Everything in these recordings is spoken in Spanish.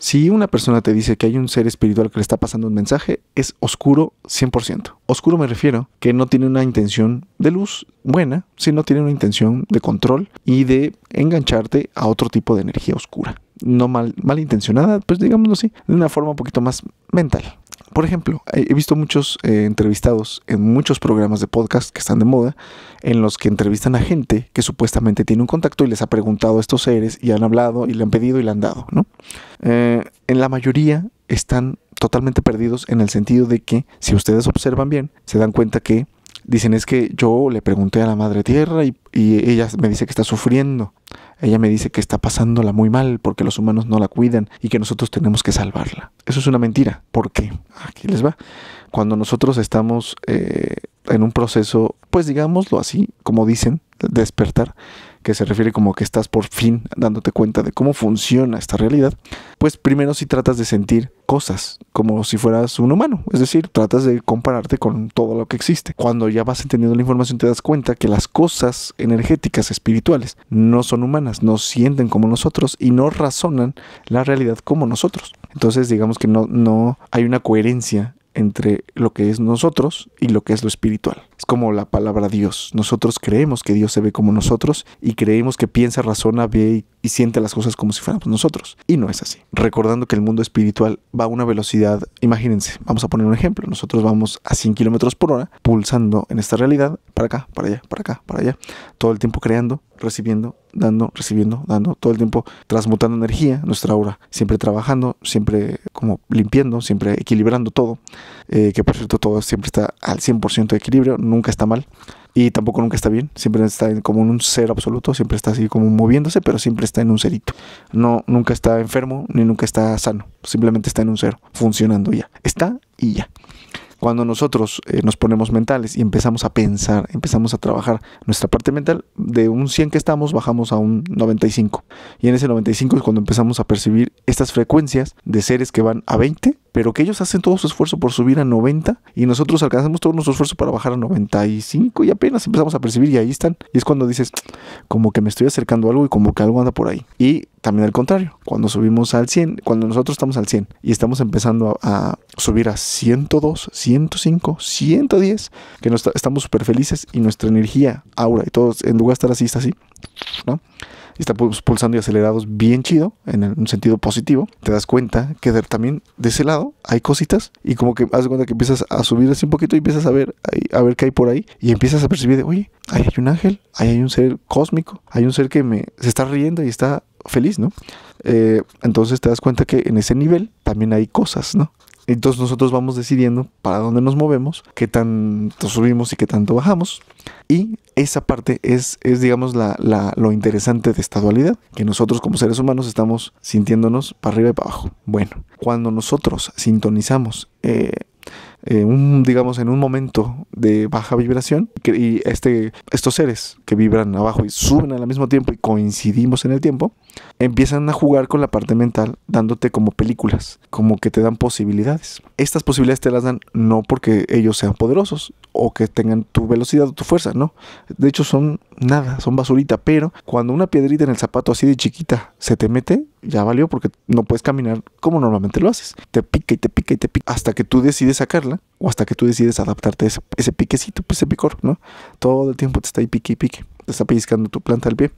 Si una persona te dice que hay un ser espiritual que le está pasando un mensaje, es oscuro 100%. Oscuro me refiero que no tiene una intención de luz buena, sino tiene una intención de control y de engancharte a otro tipo de energía oscura. No mal, intencionada, pues digámoslo así, de una forma un poquito más mental. Por ejemplo, he visto muchos eh, entrevistados en muchos programas de podcast que están de moda, en los que entrevistan a gente que supuestamente tiene un contacto y les ha preguntado a estos seres y han hablado y le han pedido y le han dado, eh, en la mayoría están totalmente perdidos en el sentido de que, si ustedes observan bien, se dan cuenta que Dicen es que yo le pregunté a la Madre Tierra y, ella me dice que está sufriendo. Ella me dice que está pasándola muy mal porque los humanos no la cuidan y que nosotros tenemos que salvarla. Eso es una mentira. ¿Por qué? Aquí les va. Cuando nosotros estamos eh, en un proceso, pues digámoslo así, como dicen, despertar, que se refiere como que estás por fin dándote cuenta de cómo funciona esta realidad, pues primero si tratas de sentir cosas como si fueras un humano, es decir, tratas de compararte con todo lo que existe. Cuando ya vas entendiendo la información te das cuenta que las cosas energéticas espirituales no son humanas, no sienten como nosotros y no razonan la realidad como nosotros. Entonces digamos que no, no hay una coherencia entre lo que es nosotros y lo que es lo espiritual. Es como la palabra Dios. Nosotros creemos que Dios se ve como nosotros y creemos que piensa, razona, ve y y siente las cosas como si fuéramos nosotros. Y no es así. Recordando que el mundo espiritual va a una velocidad, imagínense, vamos a poner un ejemplo, nosotros vamos a 100 kilómetros por hora pulsando en esta realidad para acá, para allá, para acá, para allá, todo el tiempo creando, recibiendo, dando, recibiendo, dando, todo el tiempo transmutando energía, nuestra aura, siempre trabajando, siempre como limpiando, siempre equilibrando todo, eh, que por cierto todo siempre está al 100% de equilibrio, nunca está mal y tampoco nunca está bien, siempre está como en un ser absoluto, siempre está así como moviéndose, pero siempre está en un cerito. No, nunca está enfermo ni nunca está sano, simplemente está en un cero, funcionando ya. Está y ya. Cuando nosotros eh, nos ponemos mentales y empezamos a pensar, empezamos a trabajar nuestra parte mental, de un 100 que estamos bajamos a un 95. Y en ese 95 es cuando empezamos a percibir estas frecuencias de seres que van a 20, pero que ellos hacen todo su esfuerzo por subir a 90 y nosotros alcanzamos todo nuestro esfuerzo para bajar a 95 y apenas empezamos a percibir y ahí están. Y es cuando dices, como que me estoy acercando a algo y como que algo anda por ahí. Y también al contrario, cuando subimos al 100, cuando nosotros estamos al 100 y estamos empezando a, subir a 102, 105, 110, que estamos súper felices y nuestra energía, aura y todo, en lugar de estar así, está así, ¿no? está pulsando y acelerados bien chido, en un sentido positivo, te das cuenta que también de ese lado hay cositas y como que haz cuenta que empiezas a subir así un poquito y empiezas a ver, a ver qué hay por ahí y empiezas a percibir de, oye, ahí hay un ángel, ahí hay un ser cósmico, hay un ser que me, se está riendo y está feliz, ¿no? Eh, entonces te das cuenta que en ese nivel también hay cosas, ¿no? Entonces nosotros vamos decidiendo para dónde nos movemos, qué tanto subimos y qué tanto bajamos. Y esa parte es, es digamos, la, la, lo interesante de esta dualidad, que nosotros como seres humanos estamos sintiéndonos para arriba y para abajo. Bueno, cuando nosotros sintonizamos eh, digamos, en un momento de baja vibración y este, estos seres que vibran abajo y suben al mismo tiempo y coincidimos en el tiempo, empiezan a jugar con la parte mental dándote como películas, como que te dan posibilidades. Estas posibilidades te las dan no porque ellos sean poderosos, o que tengan tu velocidad o tu fuerza, ¿no? De hecho son nada, son basurita, pero cuando una piedrita en el zapato así de chiquita se te mete, ya valió porque no puedes caminar como normalmente lo haces. Te pica y te pica y te pica hasta que tú decides sacarla o hasta que tú decides adaptarte a ese, piquecito, pues, ese picor, ¿no? Todo el tiempo te está ahí pique y pique, te está pellizcando tu planta al pie.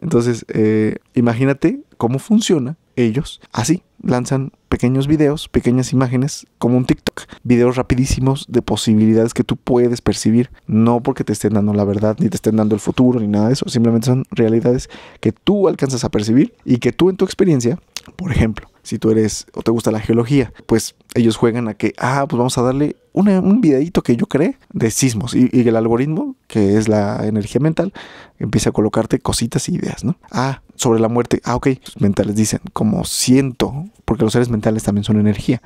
Entonces, eh, imagínate cómo funciona ellos así lanzan pequeños videos, pequeñas imágenes, como un TikTok, videos rapidísimos de posibilidades que tú puedes percibir, no porque te estén dando la verdad, ni te estén dando el futuro, ni nada de eso, simplemente son realidades que tú alcanzas a percibir y que tú en tu experiencia, por ejemplo, si tú eres o te gusta la geología, pues ellos juegan a que, ah, pues vamos a darle un videito que yo cree de sismos y, el algoritmo, que es la energía mental, empieza a colocarte cositas y e ideas, ¿no? Ah, sobre la muerte, ah, ok, mentales dicen como siento porque los seres mentales también son energía.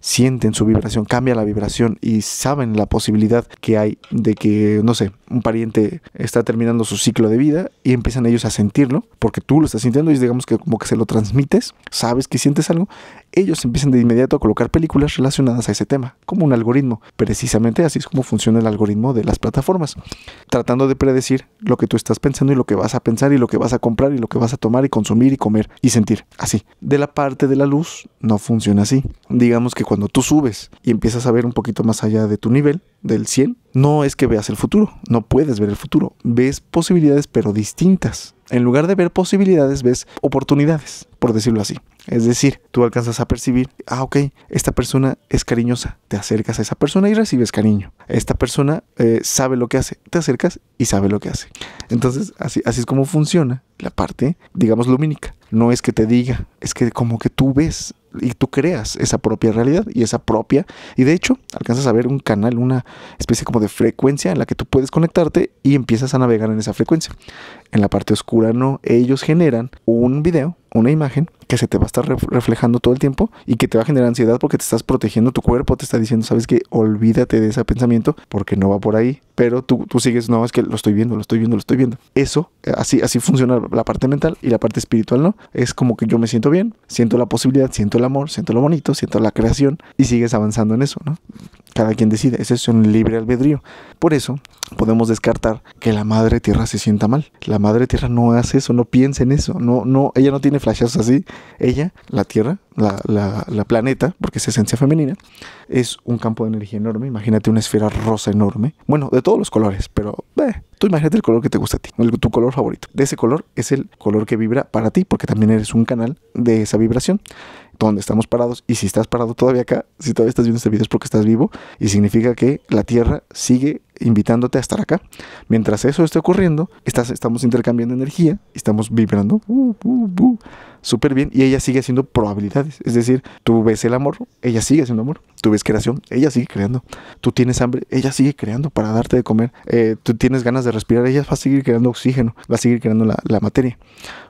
Sienten su vibración, cambia la vibración y saben la posibilidad que hay de que, no sé, un pariente está terminando su ciclo de vida y empiezan ellos a sentirlo, porque tú lo estás sintiendo y digamos que como que se lo transmites, sabes que sientes algo, ellos empiezan de inmediato a colocar películas relacionadas a ese tema, como un algoritmo. Precisamente así es como funciona el algoritmo de las plataformas, tratando de predecir lo que tú estás pensando y lo que vas a pensar y lo que vas a comprar y lo que vas a tomar y consumir y comer y sentir. Así. De la parte de la luz no funciona así. Digamos que cuando tú subes y empiezas a ver un poquito más allá de tu nivel, del 100 no es que veas el futuro, no puedes ver el futuro, ves posibilidades pero distintas. En lugar de ver posibilidades, ves oportunidades, por decirlo así. Es decir, tú alcanzas a percibir, ah, ok, esta persona es cariñosa, te acercas a esa persona y recibes cariño. Esta persona eh, sabe lo que hace, te acercas y sabe lo que hace. Entonces, así, así es como funciona la parte, digamos, lumínica. No es que te diga, es que como que tú ves y tú creas esa propia realidad y esa propia. Y de hecho, alcanzas a ver un canal, una especie como de frecuencia en la que tú puedes conectarte y empiezas a navegar en esa frecuencia en la parte oscura no. Ellos generan un video, una imagen que se te va a estar reflejando todo el tiempo y que te va a generar ansiedad porque te estás protegiendo tu cuerpo, te está diciendo, sabes que olvídate de ese pensamiento porque no va por ahí, pero tú, tú sigues, no, es que lo estoy viendo, lo estoy viendo, lo estoy viendo. Eso, eh, así, así funciona la parte mental y la parte espiritual no. Es como que yo me siento bien, siento la posibilidad, siento el amor, siento lo bonito, siento la creación y sigues avanzando en eso, ¿no? cada quien decide, ese es un libre albedrío. Por eso podemos descartar que la madre tierra se sienta mal. La madre tierra no hace eso, no piensa en eso, no, no, ella no tiene flashes así. Ella, la tierra, la, la, planeta, porque es esencia femenina, es un campo de energía enorme. Imagínate una esfera rosa enorme, bueno, de todos los colores, pero ve tú imagínate el color que te gusta a ti, tu color favorito. De ese color es el color que vibra para ti, porque también eres un canal de esa vibración donde estamos parados. Y si estás parado todavía acá, si todavía estás viendo este video es porque estás vivo y significa que la Tierra sigue invitándote a estar acá. Mientras eso esté ocurriendo, estás, estamos intercambiando energía, estamos vibrando uh, uh, uh, súper bien y ella sigue haciendo probabilidades. Es decir, tú ves el amor, ella sigue haciendo amor. Tú ves creación, ella sigue creando. Tú tienes hambre, ella sigue creando para darte de comer. Eh, tú tienes ganas de respirar, ella va a seguir creando oxígeno, va a seguir creando la, materia.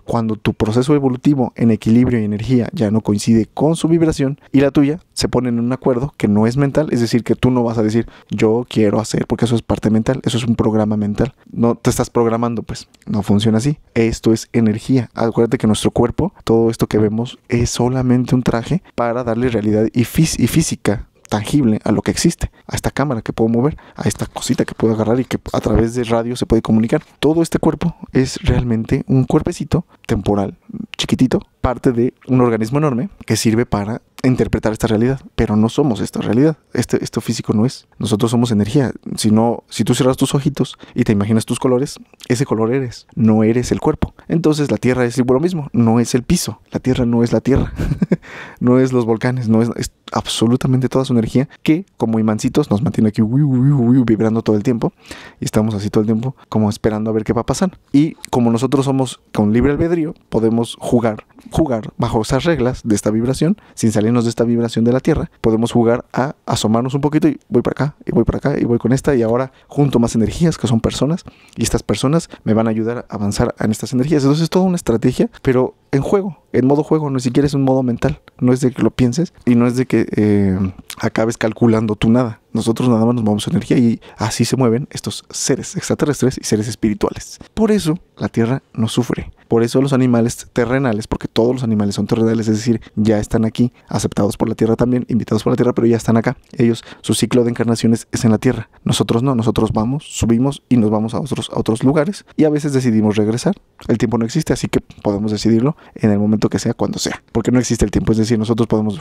Cuando tu proceso evolutivo en equilibrio y energía ya no coincide con su vibración y la tuya, se pone en un acuerdo que no es mental, es decir, que tú no vas a decir yo quiero hacer, porque eso es parte mental, eso es un programa mental. No te estás programando, pues no funciona así. Esto es energía. Acuérdate que nuestro cuerpo, todo esto que vemos, es solamente un traje para darle realidad y, y física tangible a lo que existe, a esta cámara que puedo mover, a esta cosita que puedo agarrar y que a través de radio se puede comunicar. Todo este cuerpo es realmente un cuerpecito temporal, chiquitito, parte de un organismo enorme que sirve para interpretar esta realidad, pero no somos esta realidad. Este, esto físico no es. Nosotros somos energía. Si si tú cierras tus ojitos y te imaginas tus colores, ese color eres. No eres el cuerpo. Entonces la Tierra es lo mismo. No es el piso. La Tierra no es la Tierra. no es los volcanes. No es, absolutamente toda su energía que como imancitos nos mantiene aquí vibrando todo el tiempo y estamos así todo el tiempo como esperando a ver qué va a pasar. Y como nosotros somos con libre albedrío, podemos jugar, jugar bajo esas reglas de esta vibración sin salir de esta vibración de la Tierra, podemos jugar a asomarnos un poquito y voy para acá, y voy para acá, y voy con esta, y ahora junto más energías que son personas, y estas personas me van a ayudar a avanzar en estas energías. Entonces es toda una estrategia, pero en juego, en modo juego, no siquiera es un modo mental, no es de que lo pienses y no es de que eh, acabes calculando tú nada. Nosotros nada más nos movemos energía y así se mueven estos seres extraterrestres y seres espirituales. Por eso la Tierra no sufre, por eso los animales terrenales, porque todos los animales son terrenales, es decir, ya están aquí, aceptados por la tierra también, invitados por la tierra, pero ya están acá. Ellos, su ciclo de encarnaciones es en la tierra. Nosotros no, nosotros vamos, subimos y nos vamos a otros, otros lugares y a veces decidimos regresar. El tiempo no existe, así que podemos decidirlo en el momento que sea, cuando sea, porque no existe el tiempo, es decir, nosotros podemos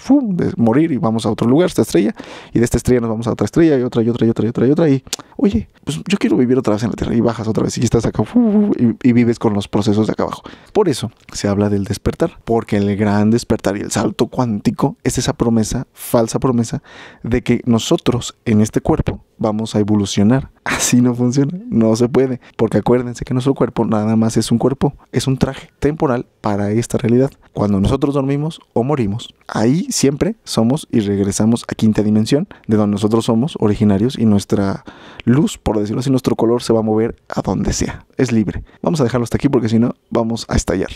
morir y vamos a otro lugar, esta estrella, y de esta estrella nos vamos a otra estrella y otra y otra y otra y otra y otra y, oye, pues yo quiero vivir otra vez en la tierra y bajas otra vez y estás acá y, y vives con los procesos de acá abajo. Por eso se habla del despertar, porque el gran despertar y el salto cuántico es esa promesa, falsa promesa, de que nosotros en este cuerpo vamos a evolucionar. Así no funciona, no se puede, porque acuérdense que nuestro cuerpo nada más es un cuerpo, es un traje temporal para esta realidad. Cuando nosotros dormimos o morimos, ahí siempre somos y regresamos a quinta dimensión, de donde nosotros somos originarios y nuestra luz, por decirlo así, nuestro color se va a mover a donde sea, es libre. Vamos a dejarlo hasta aquí porque si no, vamos a estallar.